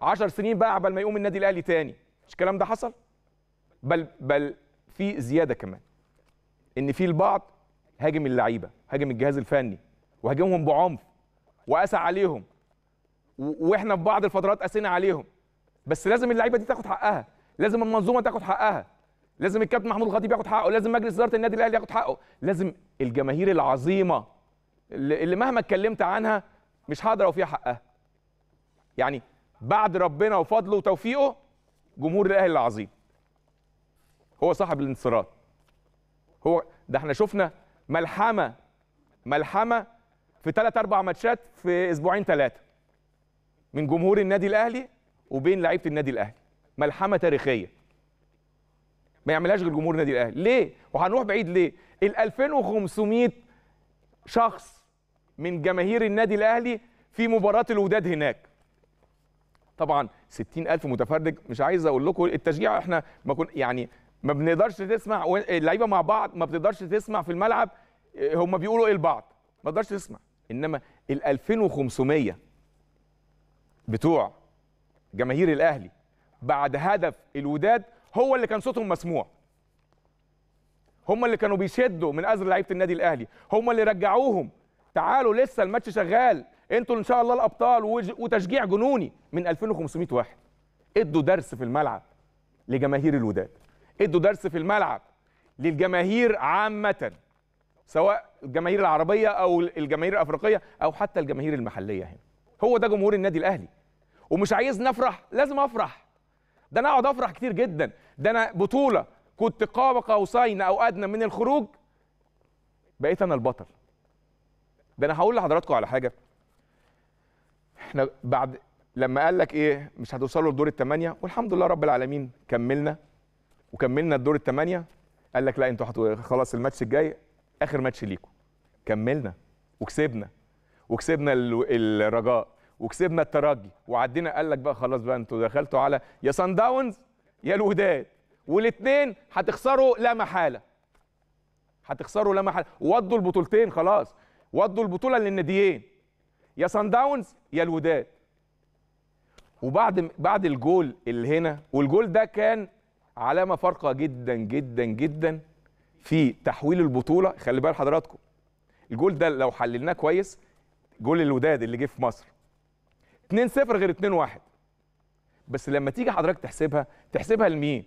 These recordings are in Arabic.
10 سنين بقى قبل ما يقوم النادي الاهلي تاني مش الكلام ده حصل بل بل في زياده كمان ان في البعض هاجم اللعيبه هاجم الجهاز الفني وهاجمهم بعنف وقسى عليهم واحنا في بعض الفترات قسينا عليهم بس لازم اللعيبه دي تاخد حقها لازم المنظومه تاخد حقها لازم الكابتن محمود الخطيب ياخد حقه لازم مجلس اداره النادي الاهلي ياخد حقه لازم الجماهير العظيمه اللي مهما اتكلمت عنها مش هقدر اوفيها حقها يعني بعد ربنا وفضله وتوفيقه جمهور الاهلي العظيم هو صاحب الانتصارات هو ده احنا شفنا ملحمه ملحمه في ثلاث اربع ماتشات في اسبوعين ثلاثه من جمهور النادي الاهلي وبين لعيبه النادي الاهلي ملحمه تاريخيه ما يعملهاش غير جمهور النادي الاهلي ليه وهنروح بعيد ليه ال 2500 شخص من جماهير النادي الاهلي في مباراه الوداد هناك طبعا 60000 متفرج مش عايز اقول لكم التشجيع احنا ما كن يعني ما بنقدرش تسمع اللعيبه مع بعض ما بتقدرش تسمع في الملعب آه، هم بيقولوا ايه لبعض ما تقدرش تسمع انما ال 2500 بتوع جماهير الاهلي بعد هدف الوداد هو اللي كان صوتهم مسموع هم اللي كانوا بيشدوا من ازر لعيبه النادي الاهلي هم اللي رجعوهم تعالوا لسه الماتش شغال انتوا ان شاء الله الابطال وتشجيع جنوني من 2500 واحد ادوا درس في الملعب لجماهير الوداد ادوا درس في الملعب للجماهير عامه سواء الجماهير العربيه او الجماهير الافريقيه او حتى الجماهير المحليه هنا هو ده جمهور النادي الاهلي ومش عايز نفرح لازم افرح ده انا اقعد افرح كتير جدا ده انا بطوله كنت قاب قوسين او ادنى من الخروج بقيت انا البطل ده انا هقول لحضراتكم على حاجه احنا بعد لما قال لك ايه مش هتوصلوا لدور الثمانيه والحمد لله رب العالمين كملنا وكملنا الدور الثمانيه قال لك لا انتوا خلاص الماتش الجاي اخر ماتش ليكم كملنا وكسبنا وكسبنا الرجاء وكسبنا الترجي وعدينا قال لك بقى خلاص بقى انتوا دخلتوا على يا سان داونز يا الوداد والاثنين هتخسروا لا محاله هتخسروا لا محاله ودوا البطولتين خلاص ودوا البطوله للناديين يا سان داونز يا الوداد وبعد بعد الجول اللي هنا والجول ده كان علامه فارقه جدا جدا جدا في تحويل البطوله خلي بال حضراتكم الجول ده لو حللناه كويس جول الوداد اللي جه في مصر 2-0 غير 2-1 بس لما تيجي حضرتك تحسبها تحسبها لمين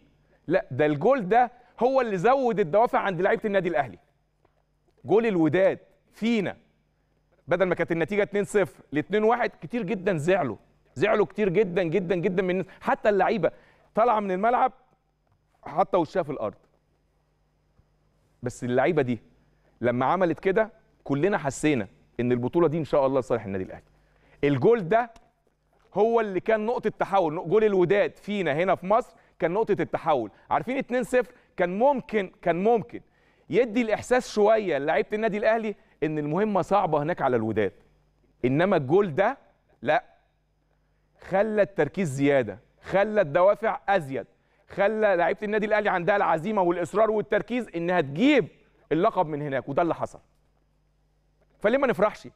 لا ده الجول ده هو اللي زود الدوافع عند لعيبه النادي الاهلي جول الوداد فينا بدل ما كانت النتيجه 2 0 ل 2 1 كتير جدا زعلوا زعلوا كتير جدا جدا جدا من حتى اللعيبه طالعه من الملعب حاطه وشها في الارض بس اللعيبه دي لما عملت كده كلنا حسينا ان البطوله دي ان شاء الله لصالح النادي الاهلي الجول ده هو اللي كان نقطه تحول جول الوداد فينا هنا في مصر كان نقطه التحول عارفين 2 0 كان ممكن كان ممكن يدي الاحساس شويه لعيبه النادي الاهلي ان المهمه صعبه هناك على الوداد انما الجول ده لا خلى التركيز زياده خلى الدوافع ازيد خلى لعيبه النادي الاهلي عندها العزيمه والاصرار والتركيز انها تجيب اللقب من هناك وده اللي حصل فليه ما نفرحش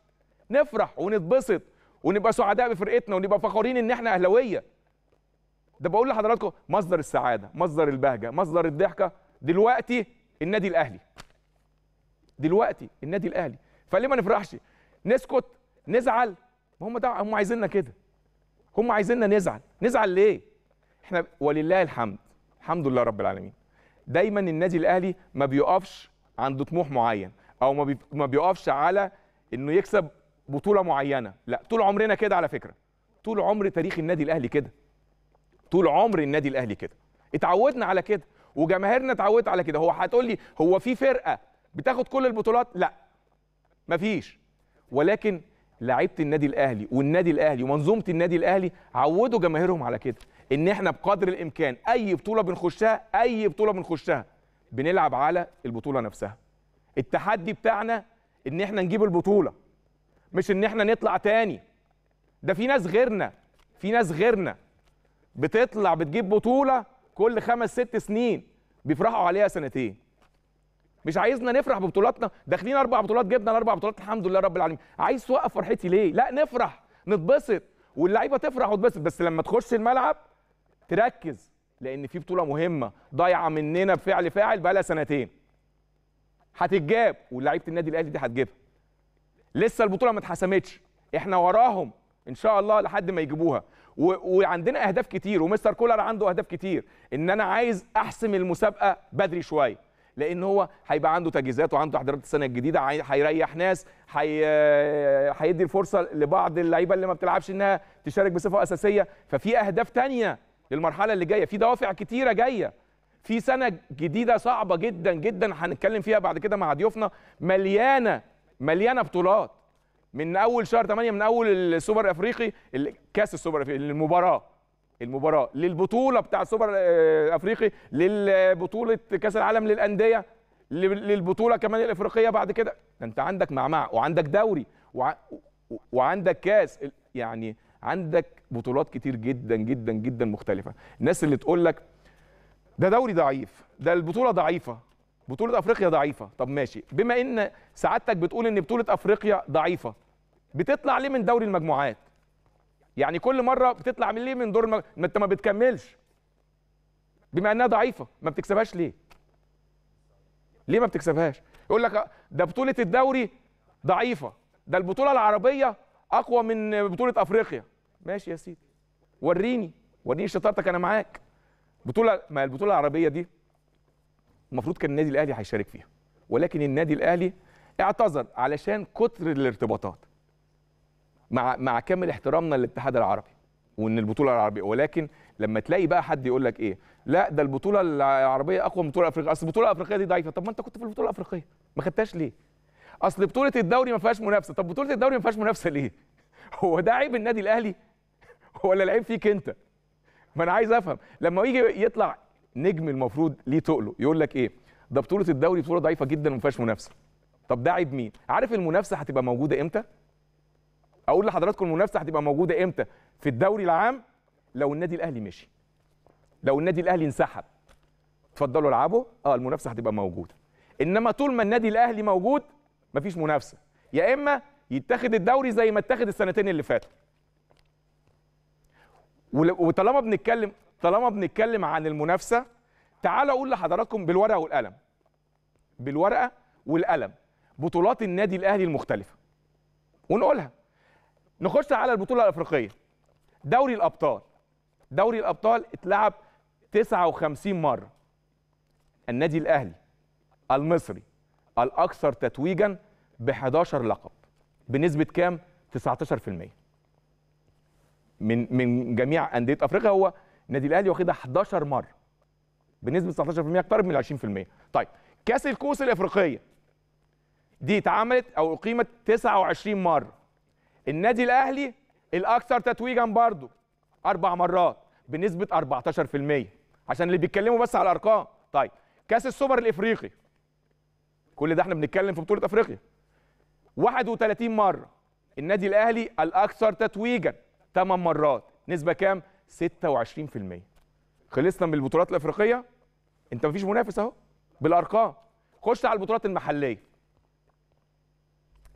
نفرح ونتبسط ونبقى سعداء بفرقتنا ونبقى فخورين ان احنا اهلاويه ده بقول لحضراتكم مصدر السعاده مصدر البهجه مصدر الضحكه دلوقتي النادي الاهلي دلوقتي النادي الاهلي فليه ما نفرحش نسكت نزعل ما هم ده هم عايزيننا كده هم عايزيننا نزعل نزعل ليه احنا ولله الحمد الحمد لله رب العالمين دايما النادي الاهلي ما بيقفش عند طموح معين او ما, بي... ما بيقفش على انه يكسب بطوله معينه لا طول عمرنا كده على فكره طول عمر تاريخ النادي الاهلي كده طول عمر النادي الاهلي كده اتعودنا على كده وجماهيرنا اتعودت على كده هو هتقول لي هو في فرقه بتاخد كل البطولات لا مفيش ولكن لعيبه النادي الاهلي والنادي الاهلي ومنظومه النادي الاهلي عودوا جماهيرهم على كده ان احنا بقدر الامكان اي بطوله بنخشها اي بطوله بنخشها بنلعب على البطوله نفسها التحدي بتاعنا ان احنا نجيب البطوله مش ان احنا نطلع تاني ده في ناس غيرنا في ناس غيرنا بتطلع بتجيب بطوله كل خمس ست سنين بيفرحوا عليها سنتين مش عايزنا نفرح ببطولاتنا داخلين اربع بطولات جبنا الاربع بطولات الحمد لله رب العالمين عايز توقف فرحتي ليه لا نفرح نتبسط واللعيبه تفرح وتبسط بس لما تخش الملعب تركز لان في بطوله مهمه ضايعه مننا بفعل فاعل بقى سنتين هتتجاب ولاعيبه النادي الاهلي دي هتجيبها لسه البطوله ما اتحسمتش احنا وراهم ان شاء الله لحد ما يجيبوها و... وعندنا اهداف كتير ومستر كولر عنده اهداف كتير ان انا عايز احسم المسابقه بدري شويه لان هو هيبقى عنده تجهيزات وعنده تحضيرات السنه الجديده هيريح ناس هيدي الفرصه لبعض اللعيبه اللي ما بتلعبش انها تشارك بصفه اساسيه ففي اهداف تانية للمرحله اللي جايه في دوافع كتيره جايه في سنه جديده صعبه جدا جدا هنتكلم فيها بعد كده مع ضيوفنا مليانه مليانه بطولات من اول شهر 8 من اول السوبر الافريقي كاس السوبر الافريقي المباراه المباراه للبطوله بتاع السوبر الافريقي آه، للبطوله كاس العالم للانديه للبطوله كمان الافريقيه بعد كده ده انت عندك معمع وعندك دوري وع... وعندك كاس يعني عندك بطولات كتير جدا جدا جدا مختلفه الناس اللي تقول لك ده دوري ضعيف ده البطوله ضعيفه بطوله افريقيا ضعيفه طب ماشي بما ان سعادتك بتقول ان بطوله افريقيا ضعيفه بتطلع ليه من دوري المجموعات يعني كل مره بتطلع من ليه من دور ما انت ما بتكملش بما انها ضعيفه ما بتكسبهاش ليه ليه ما بتكسبهاش يقول لك ده بطوله الدوري ضعيفه ده البطوله العربيه اقوى من بطوله افريقيا ماشي يا سيدي وريني وريني شطارتك انا معاك بطوله ما البطوله العربيه دي المفروض كان النادي الاهلي هيشارك فيها ولكن النادي الاهلي اعتذر علشان كتر الارتباطات مع مع كامل احترامنا للاتحاد العربي وان البطوله العربيه ولكن لما تلاقي بقى حد يقول لك ايه لا ده البطوله العربيه اقوى من البطوله الافريقيه اصل البطوله الافريقيه دي ضعيفه طب ما انت كنت في البطوله الافريقيه ما خدتهاش ليه اصل بطوله الدوري ما فيهاش منافسه طب بطوله الدوري ما فيهاش منافسه ليه هو ده عيب النادي الاهلي ولا العيب فيك انت ما انا عايز افهم لما يجي يطلع نجم المفروض ليه تقله يقول لك ايه ده بطوله الدوري بطوله ضعيفه جدا وما فيهاش منافسه طب ده عيب مين عارف المنافسه هتبقى موجوده امتى اقول لحضراتكم المنافسه هتبقى موجوده امتى في الدوري العام لو النادي الاهلي مشي لو النادي الاهلي انسحب اتفضلوا العبوا اه المنافسه هتبقى موجوده انما طول ما النادي الاهلي موجود مفيش منافسه يا اما يتاخد الدوري زي ما اتاخد السنتين اللي فاتوا وطالما بنتكلم طالما بنتكلم عن المنافسه تعالوا اقول لحضراتكم بالورقه والقلم بالورقه والقلم بطولات النادي الاهلي المختلفه ونقولها نخش على البطوله الافريقيه دوري الابطال دوري الابطال اتلعب 59 مره النادي الاهلي المصري الاكثر تتويجا ب 11 لقب بنسبه كام 19% من من جميع انديه افريقيا هو النادي الاهلي واخدها 11 مره بنسبه 19% اقترب من ال 20% طيب كاس الكؤوس الافريقيه دي اتعملت او اقيمت 29 مره النادي الاهلي الاكثر تتويجا برضو اربع مرات بنسبه 14% عشان اللي بيتكلموا بس على الارقام طيب كاس السوبر الافريقي كل ده احنا بنتكلم في بطوله افريقيا 31 مره النادي الاهلي الاكثر تتويجا 8 مرات نسبه كام 26% خلصنا من البطولات الافريقيه انت مفيش منافس اهو بالارقام خش على البطولات المحليه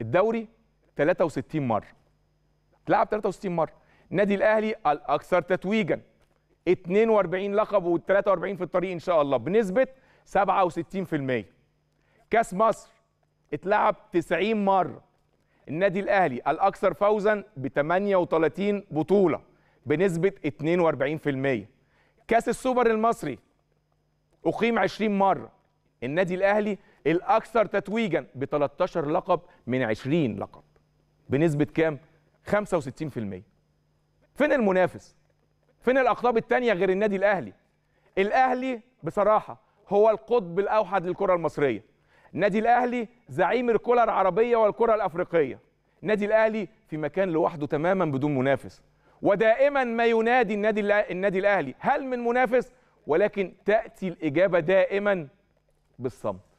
الدوري 63 مره لعب 63 مره النادي الاهلي الاكثر تتويجا 42 لقب و43 في الطريق ان شاء الله بنسبه 67% كاس مصر اتلعب 90 مره النادي الاهلي الاكثر فوزا ب 38 بطوله بنسبه 42% كاس السوبر المصري اقيم 20 مره النادي الاهلي الاكثر تتويجا ب 13 لقب من 20 لقب بنسبه كام 65% فين المنافس فين الاقطاب الثانيه غير النادي الاهلي الاهلي بصراحه هو القطب الاوحد للكره المصريه النادي الاهلي زعيم الكره العربيه والكره الافريقيه النادي الاهلي في مكان لوحده تماما بدون منافس ودائما ما ينادي النادي النادي الاهلي هل من منافس ولكن تاتي الاجابه دائما بالصمت